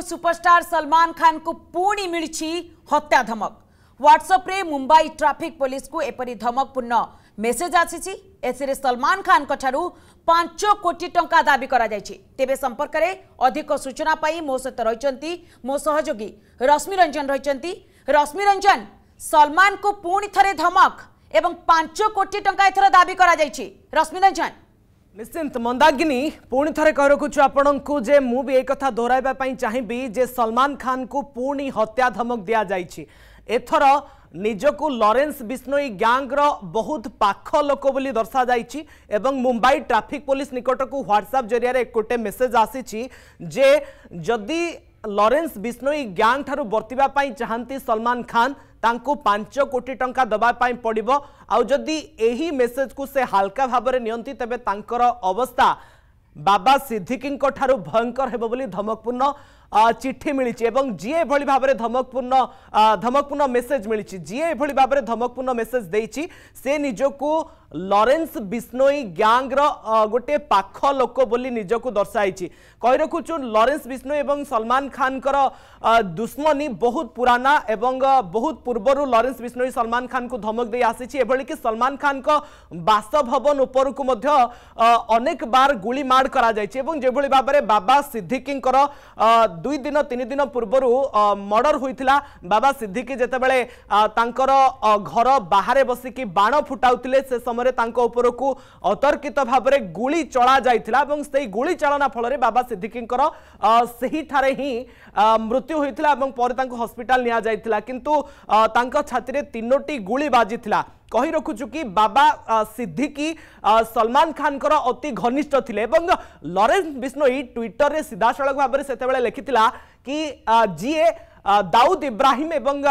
superstar Salman Khan કુ પૂર્ણિ મિલચી હત્યા ધમક WhatsApp રે મુંબઈ ટ્રાફિક પોલીસ કુ એપરી ધમકપૂર્ણ મેસેજ આસીચી એસેરે સલમાન ખાન કઠારુ 5 કોટી ટંકા દાવી કરા જાઈચે તેબે સંપર્ક રે અધિક સુચના પઈ મો સત રહીચંતી મો સહયોગી રશ્મી रंजन રહીચંતી રશ્મી रंजन સલમાન કુ પૂર્ણિ થરે ધમક એવંગ 5 કોટી ટંકા ઇથરે દાવી કરા જાઈચે રશ્મી रंजन निश्चिंत मंदाग्नी पुणि थे कह रखु आपण को जे मुँह भी एक दोहरवाई चाहेबी जे सलमान खान को पुणी हत्या धमक दि जाइए निजक लरेन्स विष्णोई ग्यांग्र बहुत पाख लोक दर्शा जाए मुंबई ट्राफिक पुलिस निकट को ह्वाट्सअप जरिया गोटे मेसेज आसी जदि लरेन्स विष्णई ग्यांग ठार बर्तवाई चाहती सलमान खान ତାଙ୍କୁ ପାଞ୍ଚ କୋଟି ଟଙ୍କା ଦେବା ପାଇଁ ପଡ଼ିବ ଆଉ ଯଦି ଏହି ମେସେଜକୁ ସେ ହାଲକା ଭାବରେ ନିଅନ୍ତି ତେବେ ତାଙ୍କର ଅବସ୍ଥା ବାବା ସିଦ୍ଦିକିଙ୍କ ଠାରୁ ଭୟଙ୍କର ହେବ ବୋଲି ଧମକପୂର୍ଣ୍ଣ চিঠি মিছে এবং যিয়ে এভাবে ভাবে ধমকপূর্ণ ধমকপূর্ণ মেসেজ মিছে যিয়ে এভাবে ভাবে ধমকপূর্ণ মেসেজ দিয়েছি সে নিজকু ଲରେନ୍ସ ବିଷ୍ଣୋଇ ଗ୍ୟାଙ୍ଗର ଗୋଟିଏ ପାଖ ଲୋକ ବୋଲି ନିଜକୁ ଦର୍ଶାଇଛି କହି ରଖୁଛୁ ଲରେନ୍ସ ବିଷ୍ଣୋଇ ଏବଂ ସଲମାନ ଖାନଙ୍କର ଦୁଶ୍ମନୀ ବହୁତ ପୁରାନା ଏବଂ ବହୁତ ପୂର୍ବରୁ ଲରେନ୍ସ ବିଷ୍ଣୋଇ ସଲମାନ ଖାନଙ୍କୁ ଧମକ ଦେଇ ଆସିଛି ଏଭଳିକି ସଲମାନ ଖାନଙ୍କ ବାସଭବନ ଉପରକୁ ମଧ୍ୟ ଅନେକ ବାର ଗୁଳିମାଡ଼ କରାଯାଇଛି ଏବଂ ଯେଭଳି ଭାବରେ ବାବା ସିଦ୍ଦିକିଙ୍କର ଦୁଇ ଦିନ ତିନି ଦିନ ପୂର୍ବରୁ ମର୍ଡର ହୋଇଥିଲା ବାବା ସିଦ୍ଦିକି ଯେତେବେଳେ ତାଙ୍କର ଘର ବାହାରେ ବସିକି ବାଣ ଫୁଟାଉଥିଲେ ସେ ସମୟ ସମୟରେ ତାଙ୍କ ଉପରକୁ ଅତର୍କିତ ଭାବରେ ଗୁଳି ଚଳାଯାଇଥିଲା ଏବଂ ସେହି ଗୁଳି ଚାଳନା ଫଳରେ ବାବା ସିଦ୍ଦିକୀଙ୍କର ସେହିଠାରେ ହିଁ ମୃତ୍ୟୁ ହୋଇଥିଲା ଏବଂ ପରେ ତାଙ୍କୁ ହସ୍ପିଟାଲ ନିଆଯାଇଥିଲା କିନ୍ତୁ ତାଙ୍କ ଛାତିରେ ତିନୋଟି ଗୁଳି ବାଜିଥିଲା কহি রখুছু কি বাবা সিদ্দিকি সলমান খানকর অতি ঘনিষ্ঠ লে এবং লরেন্স বিষ্ণোই ট্বিটরের সিধাসলখ ভাবে সেতবে লিখি কি যিয়ে दाऊद इब्राहिम एवं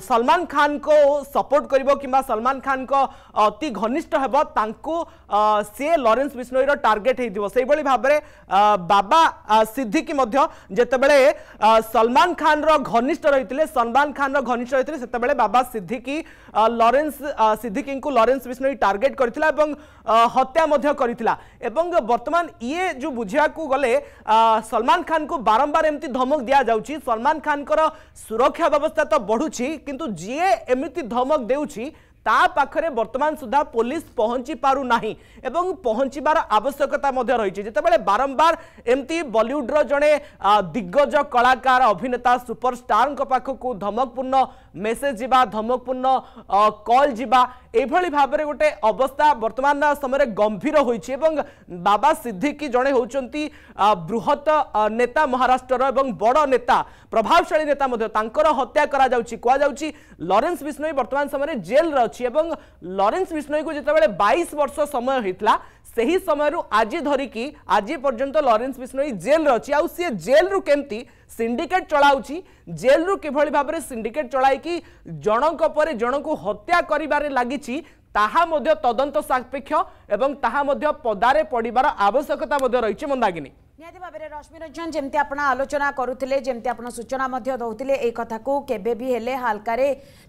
सलमान खान को सपोर्ट कर सलमान खान को अति घनिष्ठ हेबू सी लरेन्स विष्णोईर टार्गेट होभली बाबा सिद्धिकी जितेबले सलमान खान घनिष्ठ रही सलमान खान घनिष्ठ रही से बाबा सिद्धिकी लरेन्स सिद्धिकी को लरेन्स विष्णोई टार्गेट कर हत्या बर्तमान ये जो बुझाक गले सलमान खान को बारंबार एमती धमक दि जाऊँ সলমান খানকর সুরক্ষা ব্যবস্থা তো বড়ুছি কিন্তু যিয়ে এমিতি ধমক দেউছি তা পাখে বর্তমান সুদ্ধা পুলিশ পৌঁছি পু না এবং পৌঁছবার আবশ্যকতা রয়েছে যেতবে বারম্বার এমতি বলিউডর জনে দিগ্গজ কলাকার অভিনেতা সুপরস্টার পাখক ধমকপূর্ণ মেসেজ যা ধমকপূর্ণ কল যা এইভাবে ভাবে গোটে অবস্থা বর্তমান সময়ের গম্ভীর হয়েছে এবং বাবা সিদ্দিকি জনে হচ্ছেন বৃহৎ নেতা মহারাষ্ট্রর এবং বড় নেতা প্রভাবশালী নেতা তাঁর হত্যা করা যাচ্ছে কুয়া যাচ্ছে লরেন্স বিষ্ণোই বর্তমান সময়ের জেলরে ଅଛି ଏବଂ ଲରେନ୍ସ ବିଷ୍ଣୋଇକୁ ଯେତେବେଳେ ବାଇଶ ବର୍ଷ ସମୟ ହୋଇଥିଲା ସେହି ସମୟରୁ ଆଜି ଧରିକି ଆଜି ପର୍ଯ୍ୟନ୍ତ ଲରେନ୍ସ ବିଷ୍ଣୋଇ ଜେଲ୍ରେ ଅଛି ଆଉ ସିଏ ଜେଲ୍ରୁ କେମିତି ସିଣ୍ଡିକେଟ୍ ଚଳାଉଛି ଜେଲ୍ରୁ କିଭଳି ଭାବରେ ସିଣ୍ଡିକେଟ୍ ଚଳାଇକି ଜଣଙ୍କ ପରେ ଜଣଙ୍କୁ ହତ୍ୟା କରିବାରେ ଲାଗିଛି ତାହା ମଧ୍ୟ ତଦନ୍ତ ସାପେକ୍ଷ ଏବଂ ତାହା ମଧ୍ୟ ପଦାରେ ପଡ଼ିବାର ଆବଶ୍ୟକତା ମଧ୍ୟ ରହିଛି ମନ୍ଦାଗିନୀ ନିହାତି ଭାବରେ ରଶ୍ମି ରଞ୍ଜନ ଯେମିତି ଆପଣ ଆଲୋଚନା କରୁଥିଲେ ଯେମିତି ଆପଣ ସୂଚନା ମଧ୍ୟ ଦେଉଥିଲେ ଏଇ କଥାକୁ କେବେ ବି ହେଲେ ହାଲକାରେ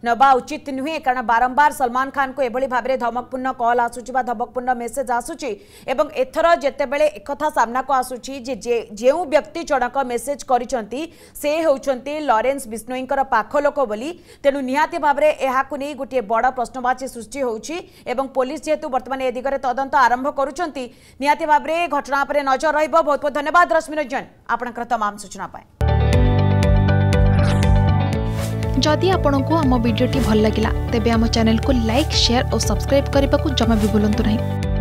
ନେବା ଉଚିତ ନୁହେଁ କାରଣ ବାରମ୍ବାର ସଲମାନ ଖାନଙ୍କୁ ଏଭଳି ଭାବରେ ଧମକପୂର୍ଣ୍ଣ କଲ୍ ଆସୁଛି ବା ଧମକପୂର୍ଣ୍ଣ ମେସେଜ ଆସୁଛି ଏବଂ ଏଥର ଯେତେବେଳେ ଏକଥା ସାମ୍ନାକୁ ଆସୁଛି ଯେ ଯେଉଁ ବ୍ୟକ୍ତି ଜଣକ ମେସେଜ କରିଛନ୍ତି ସେ ହେଉଛନ୍ତି ଲରେନ୍ସ ବିଷ୍ଣୋଇଙ୍କର ପାଖ ଲୋକ ବୋଲି ତେଣୁ ନିହାତି ଭାବରେ ଏହାକୁ ନେଇ ଗୋଟିଏ ବଡ଼ ପ୍ରଶ୍ନବାଚୀ ସୃଷ୍ଟି ହେଉଛି ଏବଂ ପୋଲିସ ଯେହେତୁ ବର୍ତ୍ତମାନ ଏ ଦିଗରେ ତଦନ୍ତ ଆରମ୍ଭ କରୁଛନ୍ତି ନିହାତି ଭାବରେ ଘଟଣା ଉପରେ ନଜର ରହିବ ବହୁତ धन्यवाद रश्मि रंजन आप તમામ जदि आपण को आम भिडी भल लगा तेब आम को लाइक सेयार और सब्सक्राइब करने को जमा भी बुलां नहीं